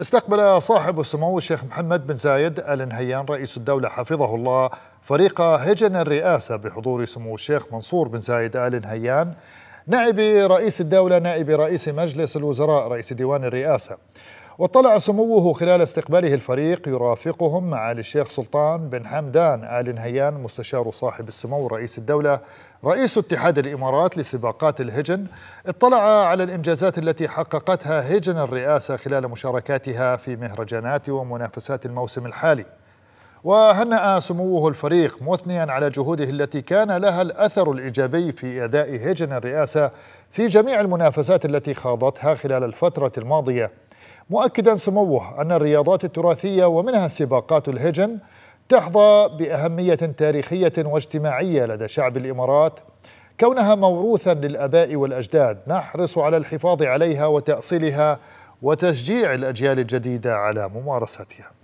استقبل صاحب السمو الشيخ محمد بن زايد آل نهيان رئيس الدولة حفظه الله فريق هجن الرئاسة بحضور سمو الشيخ منصور بن زايد آل نهيان نائب رئيس الدولة نائب رئيس مجلس الوزراء رئيس ديوان الرئاسة واطلع سموه خلال استقباله الفريق يرافقهم معالي الشيخ سلطان بن حمدان آل نهيان مستشار صاحب السمو رئيس الدولة رئيس اتحاد الإمارات لسباقات الهجن اطلع على الإنجازات التي حققتها هجن الرئاسة خلال مشاركاتها في مهرجانات ومنافسات الموسم الحالي وهنأ سموه الفريق مثنيا على جهوده التي كان لها الأثر الإيجابي في أداء هجن الرئاسة في جميع المنافسات التي خاضتها خلال الفترة الماضية مؤكدا سموه أن الرياضات التراثية ومنها سباقات الهجن تحظى بأهمية تاريخية واجتماعية لدى شعب الإمارات كونها موروثا للآباء والأجداد نحرص على الحفاظ عليها وتأصيلها وتشجيع الأجيال الجديدة على ممارستها